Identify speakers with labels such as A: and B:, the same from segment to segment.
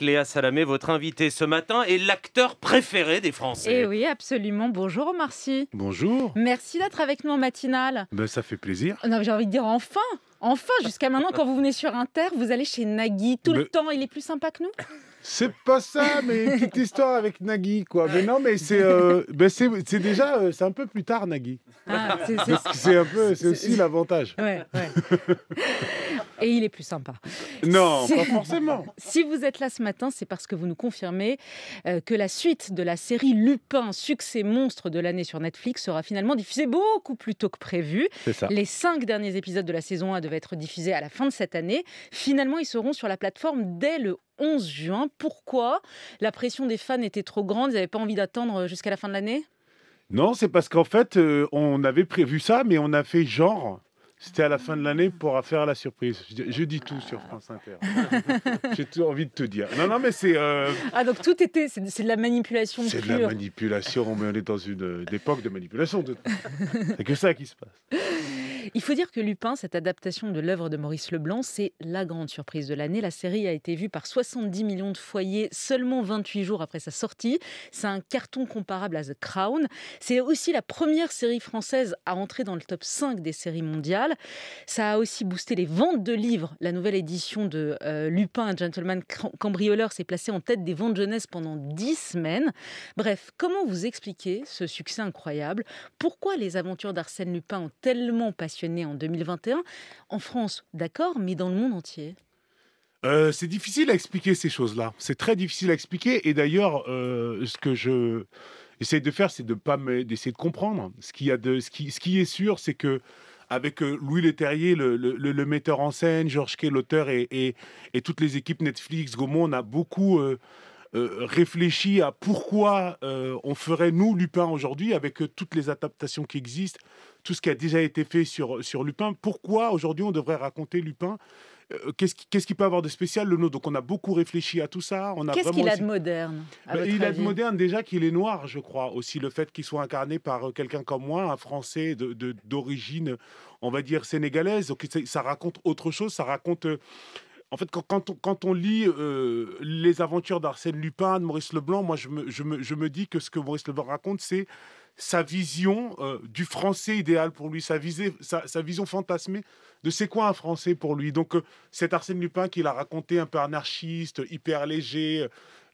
A: Léa Salamé, votre invité ce matin, est l'acteur préféré des Français. Eh oui,
B: absolument. Bonjour merci. Bonjour. Merci d'être avec nous en matinale.
A: Ben, ça fait plaisir.
B: Non, j'ai envie de dire enfin. Enfin, jusqu'à maintenant, quand vous venez sur Inter, vous allez chez Nagui. Tout le ben, temps, il est plus sympa que nous
A: c'est pas ça, mais une petite histoire avec Nagui, quoi. Mais non, mais c'est euh, ben, c'est déjà euh, c'est un peu plus tard, Nagui. Ah, c'est un peu, c'est aussi l'avantage.
B: Et il est plus sympa. Non, pas forcément. Si vous êtes là ce matin, c'est parce que vous nous confirmez euh, que la suite de la série Lupin, succès monstre de l'année sur Netflix, sera finalement diffusée beaucoup plus tôt que prévu. Les cinq derniers épisodes de la saison 1 devaient être diffusés à la fin de cette année. Finalement, ils seront sur la plateforme dès le 11 juin pourquoi la pression des fans était trop grande, ils n'avaient pas envie d'attendre euh, jusqu'à la fin de l'année
A: Non, c'est parce qu'en fait, euh, on avait prévu ça, mais on a fait genre. C'était à la fin de l'année pour faire la surprise. Je, dis tout sur France Inter. J'ai tout envie de te dire. Non, non, mais c'est. Euh,
B: ah, donc tout était. C'est de, la manipulation. C'est de la
A: manipulation. Mais on est dans une époque de manipulation. C'est que ça qui se passe.
B: Il faut dire que Lupin, cette adaptation de l'œuvre de Maurice Leblanc, c'est la grande surprise de l'année. La série a été vue par 70 millions de foyers seulement 28 jours après sa sortie. C'est un carton comparable à The Crown. C'est aussi la première série française à entrer dans le top 5 des séries mondiales. Ça a aussi boosté les ventes de livres. La nouvelle édition de euh, Lupin, un gentleman cambrioleur, s'est placée en tête des ventes jeunesse pendant 10 semaines. Bref, comment vous expliquer ce succès incroyable Pourquoi les aventures d'Arsène Lupin ont tellement passionné né en 2021. En France, d'accord, mais dans le monde entier
A: euh, c'est difficile à expliquer ces choses-là. C'est très difficile à expliquer. Et d'ailleurs, euh, ce que je essaie de faire, c'est de pas d'essayer de comprendre. Ce qu'il y a de, ce qui, ce qui est sûr, c'est que avec euh, Louis Leterrier, le, le, le, metteur en scène, Georges Kay, l'auteur, et, et, et, toutes les équipes Netflix, Gaumont, on a beaucoup euh, réfléchi à pourquoi euh, on ferait, nous, Lupin aujourd'hui, avec euh, toutes les adaptations qui existent, tout ce qui a déjà été fait sur, sur Lupin, pourquoi aujourd'hui on devrait raconter Lupin qu'est-ce qu'il ce qui peut avoir de spécial le nôtre Donc on a beaucoup réfléchi à tout ça. Qu'est-ce qu'il a de
B: moderne ben, Il a de moderne
A: déjà qu'il est noir, je crois. Aussi le fait qu'il soit incarné par quelqu'un comme moi, un Français d'origine, de, d'origine, on va dire, sénégalaise. Donc ça raconte autre chose, ça raconte en fait, quand, on, lit euh, les aventures d'Arsène Lupin, de Maurice Leblanc, moi, je me, dis que ce que Maurice Leblanc raconte, c'est sa vision euh, du français idéal pour lui, sa, sa, vision fantasmée de c'est quoi un français pour lui. Donc, euh, c'est Arsène Lupin qu'il a raconté un peu anarchiste, hyper léger,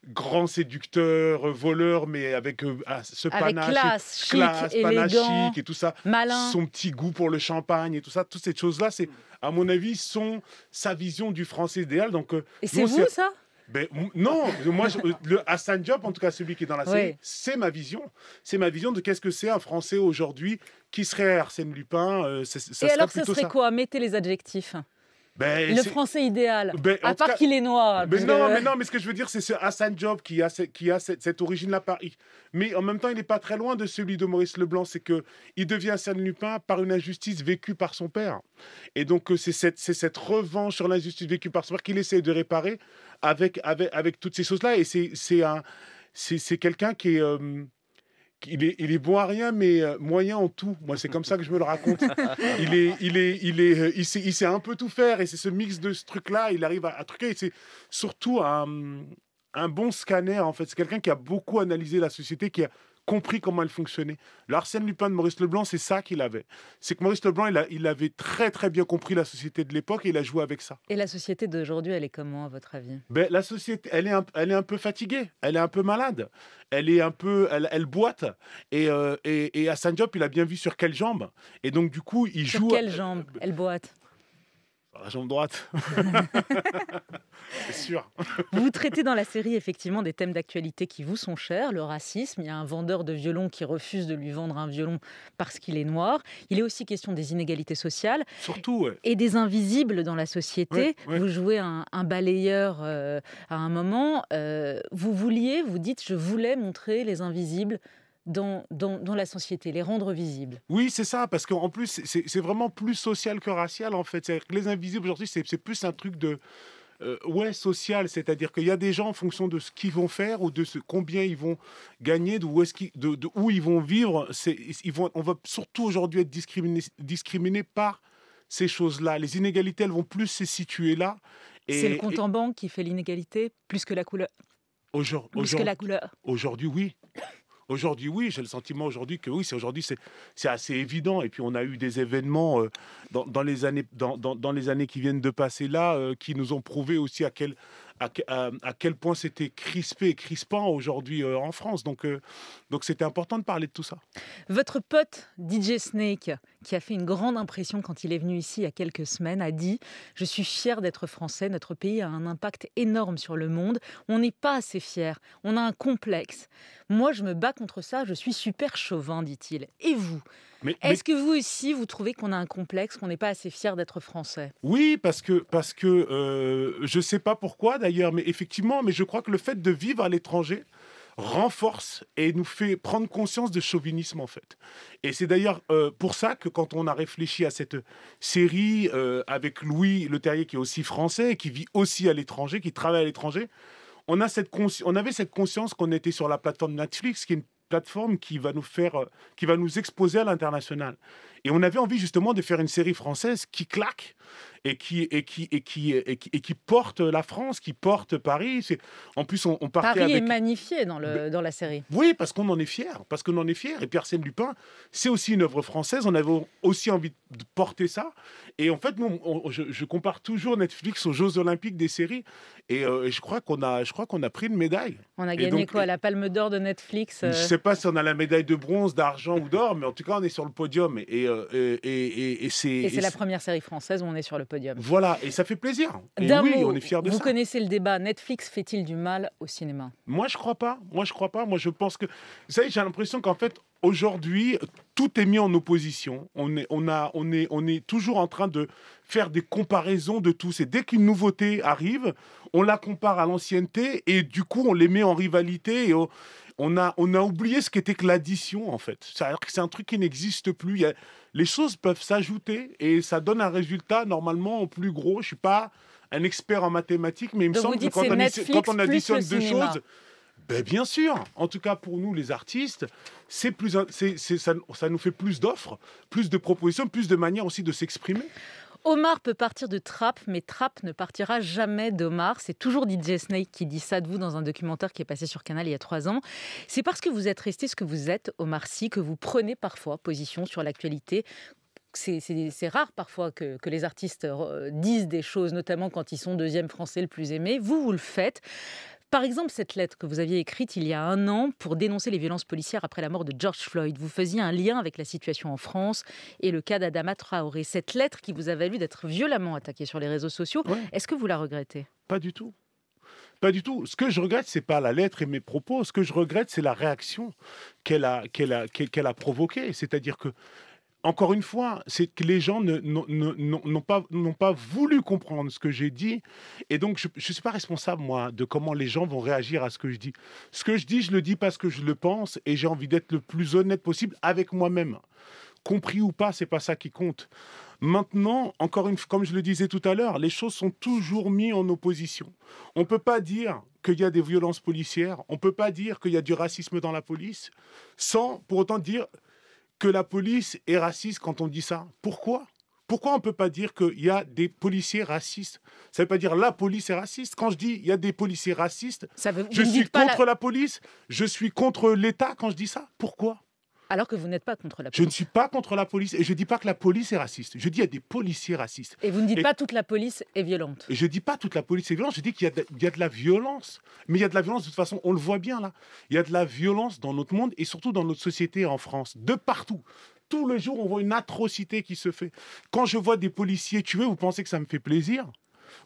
A: grand séducteur, euh, voleur, mais avec euh, ah, ce panache, chic, élégant, et tout ça, malin. son petit goût pour le champagne et tout ça, toutes ces choses-là, c'est mm. à mon avis sont sa vision du français idéal. Donc euh, et c'est vous ça ben, non, moi, le Hassan Diop, en tout cas celui qui est dans la série, c'est ma vision. C'est ma vision de qu'est-ce que c'est un Français aujourd'hui qui serait Arsène Lupin. et alors, ce serait
B: quoi Mettez les adjectifs. Ben, le français idéal, ben, à part qu'il est noir. Mais ben, non, euh, mais non,
A: mais ce que je veux dire, c'est ce Hassan Job qui a, qui a cette, cette origine-là. Paris. Mais en même temps, il n'est pas très loin de celui de Maurice Leblanc. C'est que il devient Hassan Lupin par une injustice vécue par son père. Et donc, euh, c'est cette, cette revanche sur l'injustice vécue par son père qu'il essaie de réparer avec, avec, avec toutes ces choses-là. Et c'est un c'est quelqu'un qui est... Euh, il est, il est bon à rien, mais euh, moyen en tout. Moi, c'est comme ça que je me le raconte. il est, il est, il est, euh, il sait, un peu tout faire et c'est ce mix de ce truc-là. Il arrive à, à et C'est surtout un, un bon scanner en fait. C'est quelqu'un qui a beaucoup analysé la société, qui a compris comment elle fonctionnait. L'Arsène Lupin de Maurice Leblanc, c'est ça qu'il avait. C'est que Maurice Leblanc, il, il, avait très très bien compris la société de l'époque et il a joué avec ça.
B: Et la société d'aujourd'hui, elle est comment à votre avis
A: ben, La société, elle est, un, peu fatiguée, elle est un peu malade, elle est un peu, elle, boite. Et, à euh, et, et il a bien vu sur quelle jambe. Et donc du coup, il joue... Sur quelle jambe Elle boite la jambe droite.
B: C'est sûr. Vous traitez dans la série effectivement des thèmes d'actualité qui vous sont chers, le racisme. Il y a un vendeur de violon qui refuse de lui vendre un violon parce qu'il est noir. Il est aussi question des inégalités sociales. Surtout. Et des invisibles dans la société. Vous jouez un, balayeur euh, à un moment. Euh, vous vouliez, vous dites, je voulais montrer les invisibles dans, la société, les rendre visibles.
A: Oui, c'est ça, parce qu'en plus, c'est vraiment plus social que racial, en fait. les invisibles, aujourd'hui, c'est plus un truc de... Euh, ouais, social, c'est-à-dire qu'il y a des gens en fonction de ce qu'ils vont faire ou de ce, combien ils vont gagner, de où, ils, où ils vont vivre. Ils vont, on va surtout aujourd'hui être discriminé, par ces choses-là. Les inégalités, elles vont plus se situer là. C'est le compte
B: en banque qui fait l'inégalité plus que la couleur.
A: Aujourd'hui, oui. Aujourd'hui, oui, j'ai le sentiment aujourd'hui que oui, c'est aujourd'hui c'est assez évident. Et puis on a eu des événements euh, dans, les années dans, les années qui viennent de passer là euh, qui nous ont prouvé aussi à quel à, quel point c'était crispé et crispant aujourd'hui euh, en France. Donc donc c'était important de parler de tout ça.
B: Votre pote DJ Snake, qui a fait une grande impression quand il est venu ici il y a quelques semaines, a dit "Je suis fier d'être français. Notre pays a un impact énorme sur le monde. On n'est pas assez fier. On a un complexe." Moi, je me bats contre ça, je suis super chauvin, dit-il. Et vous Est-ce que vous aussi, vous trouvez qu'on a un complexe, qu'on n'est pas assez fier d'être français
A: Oui, parce que, parce que euh, je ne sais pas pourquoi d'ailleurs, mais effectivement, mais je crois que le fait de vivre à l'étranger, renforce et nous fait prendre conscience de chauvinisme en fait. Et c'est d'ailleurs euh, pour ça que quand on a réfléchi à cette série euh, avec Louis Le Terrier qui est aussi français, qui vit aussi à l'étranger, qui travaille à l'étranger, on, avait cette conscience qu'on était sur la plateforme Netflix, qui est une plateforme qui va nous faire, euh, qui va nous exposer à l'international. Et on avait envie justement de faire une série française qui claque et qui, et qui, et qui, et qui, porte la France, qui porte Paris. En plus, on, on partait Paris est
B: magnifié dans, le, dans la série.
A: Oui, parce qu'on en est fier, parce qu'on en est fier. Et Pierre Lupin, c'est aussi une œuvre française. On avait aussi envie de porter ça. Et en fait, nous, je, compare toujours Netflix aux Jeux Olympiques des séries. Euh, et je crois qu'on a, je crois qu'on a pris une médaille. On
B: a gagné quoi La Palme d'Or de Netflix. Je euh sais
A: pas si on a la médaille de bronze, d'argent ou d'or, mais en tout cas, on est sur le podium. Et, euh, et, et, et c'est la
B: première série française où on est sur le podium.
A: Voilà, et ça fait plaisir. Et oui, on est fiers de vous ça. Vous
B: connaissez le débat, Netflix fait-il du mal au cinéma
A: Moi, je crois pas. Moi, je crois pas. Moi, je pense que... Vous savez, j'ai l'impression qu'en fait, aujourd'hui, tout est mis en opposition. On est, on, a, on, est, on est toujours en train de faire des comparaisons de tout. Et dès qu'une nouveauté arrive, on la compare à l'ancienneté et du coup, on les met en rivalité. on, a, on a oublié ce qu'était que l'addition, en fait. C'est un truc qui n'existe plus. les choses peuvent s'ajouter et ça donne un résultat normalement plus gros. Je ne suis pas un expert en mathématiques, mais il me semble que quand on, quand on additionne deux choses ben, bien sûr. En tout cas, pour nous, les artistes, c'est plus, ça, ça nous fait plus d'offres, plus de propositions, plus de manières aussi de s'exprimer.
B: Omar peut partir de Trap, mais Trap ne partira jamais d'Omar. C'est toujours DJ Snake qui dit ça de vous dans un documentaire qui est passé sur Canal il y a trois ans. C'est parce que vous êtes resté ce que vous êtes, Omar Sy, que vous prenez parfois position sur l'actualité. C'est rare parfois que, que, les artistes euh, disent des choses, notamment quand ils sont deuxième français le plus aimé. Vous, vous le faites. Par exemple, cette lettre que vous aviez écrite il y a un an pour dénoncer les violences policières après la mort de George Floyd, vous faisiez un lien avec la situation en France et le cas d'Adama Traoré. Cette lettre qui vous a valu d'être violemment attaquée sur les réseaux sociaux, est-ce que vous la regrettez Pas du tout.
A: Pas du tout. Ce que je regrette, c'est pas la lettre et mes propos. Ce que je regrette, c'est la réaction qu'elle a, qu'elle a, qu'elle a provoquée. C'est-à-dire que encore une fois, c'est que les gens n'ont pas, voulu comprendre ce que j'ai dit. Et donc, je ne suis pas responsable, moi, de comment les gens vont réagir à ce que je dis. Ce que je dis, je le dis parce que je le pense et j'ai envie d'être le plus honnête possible avec moi-même. Compris ou pas, c'est pas ça qui compte. Maintenant, encore une fois, comme je le disais tout à l'heure, les choses sont toujours mises en opposition. On ne peut pas dire qu'il y a des violences policières, on ne peut pas dire qu'il y a du racisme dans la police, sans pour autant dire que la police est raciste quand on dit ça Pourquoi pourquoi on ne peut pas dire qu'il y a des policiers racistes Ça ne veut pas dire la police est raciste. Quand je dis il y a des policiers racistes,
B: je suis contre
A: la... police, je suis contre l'État quand je dis ça. Pourquoi alors que
B: vous n'êtes pas contre la police.
A: Je ne suis pas contre la police et je ne dis pas que la police est raciste. Je dis qu'il y a des policiers racistes.
B: Et vous ne dites pas pas toute la police est violente.
A: Je ne dis pas toute la police est violente. Je dis qu'il y, y, a de la violence. Mais il y a de la violence de toute façon. On le voit bien là. Il y a de la violence dans notre monde et surtout dans notre société en France. De partout. Tous les jours, on voit une atrocité qui se fait. Quand je vois des policiers tués, vous pensez que ça me fait plaisir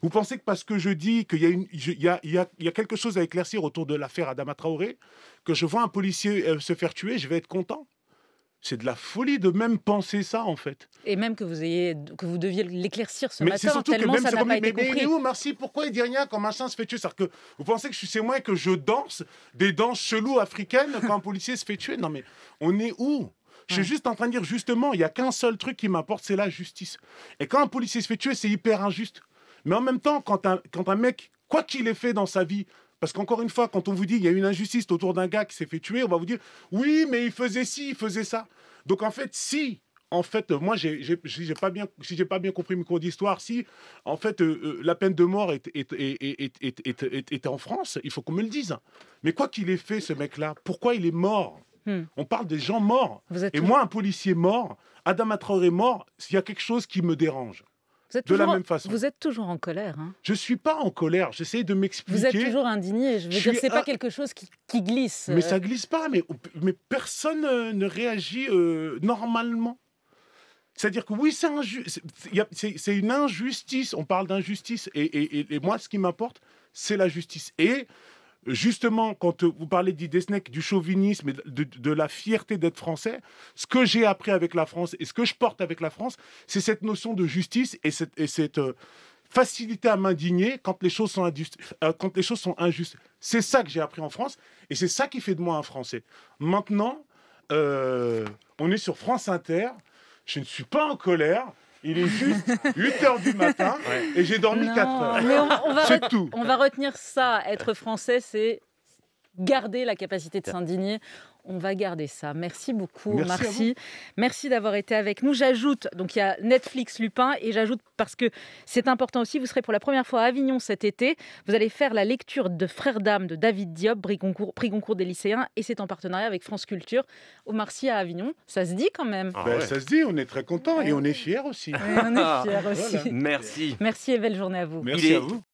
A: vous pensez que parce que je dis qu'il y, a, quelque chose à éclaircir autour de l'affaire Adama Traoré, que je vois un policier euh, se faire tuer, je vais être content c'est de la folie de même penser ça en fait.
B: Et même que vous ayez, que vous deviez l'éclaircir
A: ce mais matin, surtout tellement que ça n'a pas mais, où, Pourquoi il dit rien quand machin se fait tuer cest que vous pensez que je suis moi que je danse des danses cheloues africaines quand un policier se fait tuer Non mais on est où je suis juste en train de dire justement, il n'y a qu'un seul truc qui m'importe, c'est la justice. Et quand un policier se fait tuer, c'est hyper injuste. Mais en même temps, quand un, quand un mec, quoi qu'il ait fait dans sa vie, parce qu'encore une fois, quand on vous dit il y a une injustice autour d'un gars qui s'est fait tuer, on va vous dire oui, mais il faisait ci, il faisait ça. Donc en fait, si en fait, moi, j'ai, j'ai, j'ai pas bien, si j'ai pas bien compris mes cours d'histoire, si en fait euh, euh, la peine de mort est, est, en France, il faut qu'on me le dise. Mais quoi qu'il ait fait, ce mec-là, pourquoi il est mort hmm. On parle des gens morts. Et moi, un policier mort, adam est mort, s'il y a quelque chose qui me dérange, vous êtes de toujours, la même façon.
B: Vous êtes toujours en colère. Hein
A: je suis pas en colère. J'essaie de m'expliquer. Vous êtes toujours
B: indigné. Je veux dire, c'est pas quelque chose qui,
A: glisse. Mais euh. ça glisse pas. Mais, mais personne euh, ne réagit euh, normalement. C'est-à-dire que oui, c'est c'est une injustice. On parle d'injustice. Et, moi, ce qui m'importe, c'est la justice. Et justement, quand euh, vous parlez d'idées du chauvinisme et de, la fierté d'être français, ce que j'ai appris avec la France et ce que je porte avec la France, c'est cette notion de justice et cette, euh, facilité à m'indigner euh, quand, les choses sont injustes, C'est ça que j'ai appris en France et c'est ça qui fait de moi un Français. Maintenant, on est sur France Inter, je ne suis pas en colère. Il est juste 8 heures du matin et j'ai dormi 4 heures. c'est tout. On va
B: retenir ça. Être français, c'est garder la capacité de s'indigner on va garder ça. Merci beaucoup, Merci. Merci, d'avoir été avec nous. J'ajoute, donc il y a Netflix Lupin, et j'ajoute parce que c'est important aussi, vous serez pour la première fois à Avignon cet été. Vous allez faire la lecture de Frères d'âme de David Diop, prix Goncourt des lycéens, et c'est en partenariat avec France Culture. Au oh, Marcy à Avignon, ça se dit quand même. Ah ben, ça
A: se dit, on est très content et on est fiers aussi. on est fiers aussi. Merci.
B: Merci et belle journée à vous. Merci à vous.